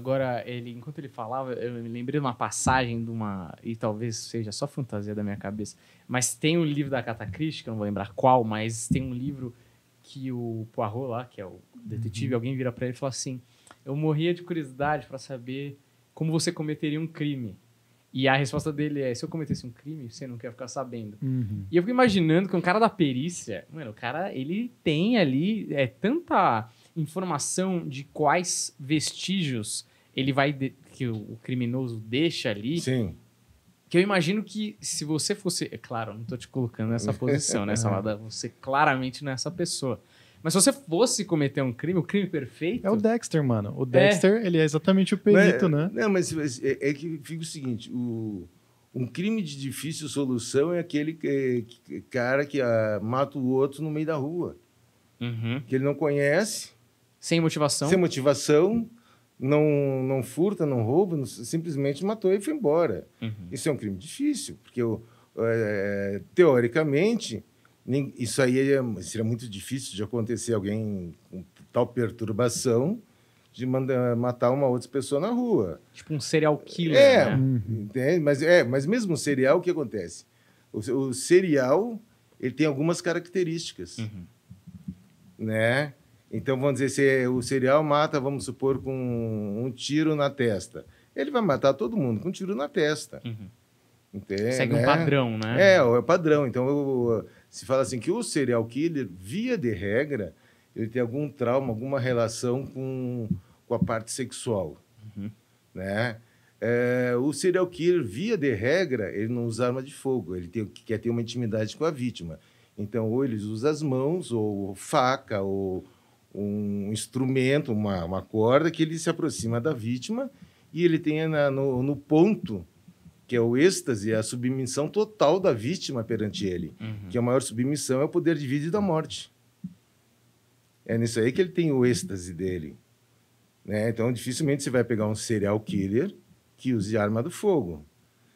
Agora, ele, enquanto ele falava, eu me lembrei de uma passagem de uma. E talvez seja só fantasia da minha cabeça. Mas tem um livro da Catacrítica, que não vou lembrar qual, mas tem um livro que o Poirot lá, que é o detetive, uhum. alguém vira para ele e fala assim: Eu morria de curiosidade para saber como você cometeria um crime. E a resposta dele é: se eu cometesse um crime, você não quer ficar sabendo. Uhum. E eu fico imaginando que um cara da perícia, mano, o cara, ele tem ali é tanta informação de quais vestígios ele vai de, que o criminoso deixa ali. Sim. Que eu imagino que se você fosse, é claro, não estou te colocando nessa posição, né, Salada? Você claramente não é essa pessoa. Mas se você fosse cometer um crime, o um crime perfeito. É o Dexter, mano. O Dexter, é. ele é exatamente o perito, mas, né? Não, mas, é, é, que fica o seguinte: o, um crime de difícil solução é aquele que, é, que, cara que a, ah, mata o outro no meio da rua. Uhum. Que ele não conhece. Sem motivação. Sem motivação não, não furta, não rouba, não, simplesmente matou e foi embora. Uhum. Isso é um crime difícil, porque eu, é, teoricamente isso aí é, seria muito difícil de acontecer alguém com tal perturbação de mandar matar uma outra pessoa na rua. Tipo um serial killer. É, né? Uhum. É, mas, é mas mesmo serial, o que acontece? O, o serial ele tem algumas características. Uhum. Né? Então, vamos dizer, se é, o serial mata, vamos supor, com um tiro na testa. Ele vai matar todo mundo com um tiro na testa. Uhum. Entende? Segue né? um padrão, né? É, é padrão. Então, eu, se fala assim que o serial killer, via de regra, ele tem algum trauma, alguma relação com, com a parte sexual. Uhum. Né? É, o serial killer, via de regra, ele não usa arma de fogo, ele tem, quer ter uma intimidade com a vítima. Então, ou ele usa as mãos, ou faca, ou um instrumento, uma, uma corda que ele se aproxima da vítima e ele tem na, no, no, ponto que é o êxtase, a submissão total da vítima perante ele, uhum. que a maior submissão é o poder de vida e da morte. É nisso aí que ele tem o êxtase dele. Né? Então, dificilmente você vai pegar um serial killer que use arma do fogo.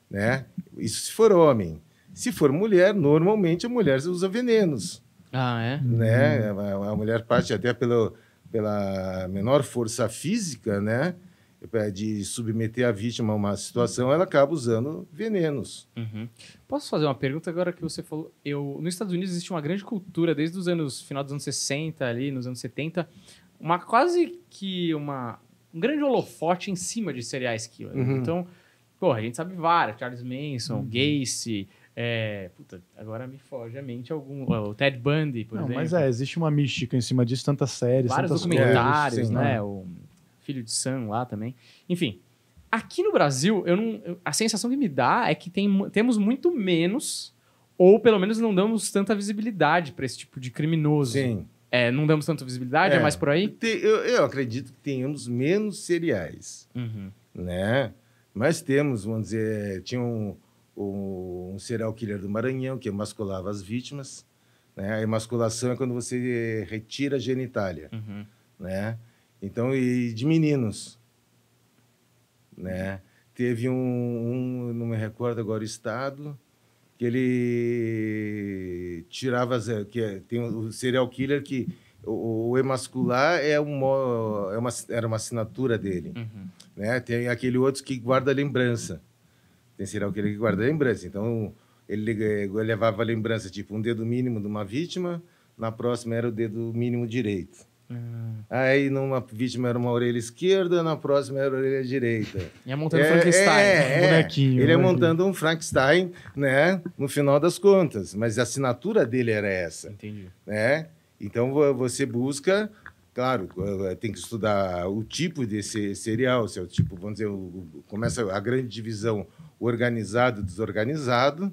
Né? Isso se for homem. Se for mulher, normalmente a mulher usa venenos. Ah, é? Né? A mulher parte até pelo, pela menor força física, né? De submeter a vítima a uma situação, ela acaba usando venenos. Uhum. Posso fazer uma pergunta agora que você falou? Eu, nos Estados Unidos existe uma grande cultura, desde os anos final dos anos 60, ali, nos anos 70, uma quase que uma, um grande holofote em cima de cereais killer. Né? Uhum. Então, porra, a gente sabe várias, Charles Manson, uhum. Gacy, é, puta, agora me foge a mente algum. O Ted Bundy, por não, exemplo. Mas é, existe uma mística em cima disso, tantas séries, Vários tantas documentários, coisas, né? né? O Filho de Sam lá também. Enfim, aqui no Brasil, eu não, a sensação que me dá é que tem, temos muito menos, ou pelo menos não damos tanta visibilidade para esse tipo de criminoso. Sim. É, não damos tanta visibilidade, é, é mais por aí? Te, eu, eu, acredito que tenhamos menos seriais, uhum. né? Mas temos, vamos dizer, tinha um um serial killer do Maranhão que emasculava as vítimas. Né? A emasculação é quando você retira a genitália, uhum. né? Então, e de meninos, né? Teve um, um, não me recordo agora o estado, que ele tirava, que é, tem o serial killer que o, o emascular é uma, é uma, era uma assinatura dele, uhum. né? Tem aquele outro que guarda lembrança. Tem serial killer que guarda lembrança. Então, ele eh, levava a lembrança, tipo, um dedo mínimo de uma vítima, na próxima era o dedo mínimo direito. Ah. Aí numa vítima era uma orelha esquerda, na próxima era a orelha direita. E é montando é, Frankenstein, é, né? um é. bonequinho. Ele é né? montando um Frankenstein, né? No final das contas. Mas a assinatura dele era essa. Entendi. Né? Então você busca, claro, eh, eh, tem que estudar o tipo desse serial se é o tipo, vamos dizer, começa a grande divisão organizado e desorganizado,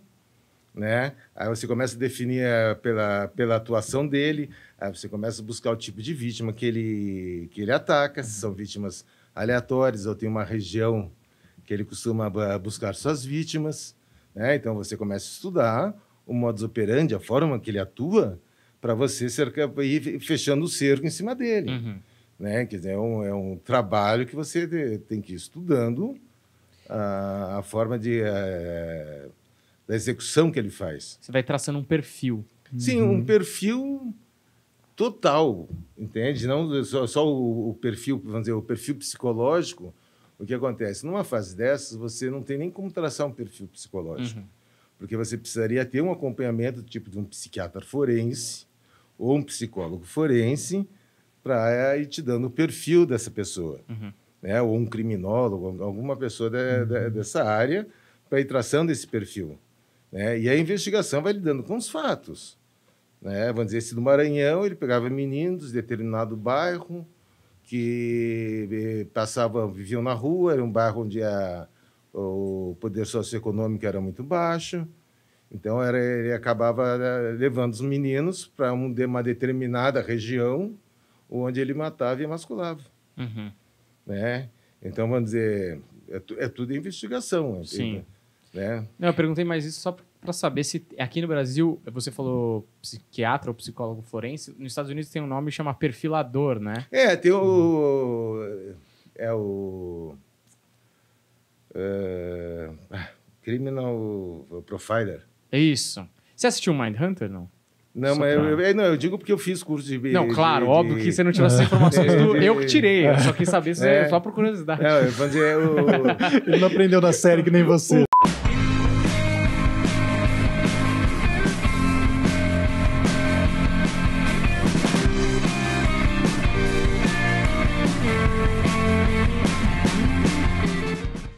né? Aí você começa a definir eh, pela, pela atuação dele, aí você começa a buscar o tipo de vítima que ele, que ele ataca, se são vítimas aleatórias ou tem uma região que ele costuma buscar suas vítimas, né? Então você começa a estudar o modus operandi, a forma que ele atua, para você cercar, ir fechando o cerco em cima dele. Uhum. Né? Quer dizer, é um, é um trabalho que você tem que ir estudando a, forma de, a, eh, da execução que ele faz. Você vai traçando um perfil. Sim, uhum. um perfil total, entende? Não só, só o, o, perfil, vamos dizer, o perfil psicológico. O que acontece? Numa fase dessas, você não tem nem como traçar um perfil psicológico. Uhum. Porque você precisaria ter um acompanhamento do tipo de um psiquiatra forense ou um psicólogo forense para ir te dando o perfil dessa pessoa. Uhum né, ou um criminólogo, alguma pessoa de, de, uhum. dessa área, para ir traçando esse perfil. Né? E a investigação vai lidando com os fatos. Né? Vamos dizer, esse no Maranhão ele pegava meninos de determinado bairro que eh, passavam, viviam na rua, era um bairro onde a, o poder socioeconômico era muito baixo. Então, era, ele acabava eh, levando os meninos para uma determinada região onde ele matava e emasculava. Uhum né? Então, vamos dizer, é, tu, é tudo investigação. É Sim. Né? Não, eu perguntei mais isso só para saber se aqui no Brasil, você falou psiquiatra ou psicólogo forense, nos Estados Unidos tem um nome que chama perfilador, né? É, tem o... Uhum. É o... Uh, criminal Profiler. É isso. Você assistiu Mindhunter, não? Não, mas eu, eu, não, eu digo porque eu fiz curso de. Não, de, claro, de, óbvio de... que você não tirou essas informações é, do. Eu que é. tirei, eu só quis saber é. só por curiosidade. Não, eu, eu, Ele não aprendeu na série que nem você.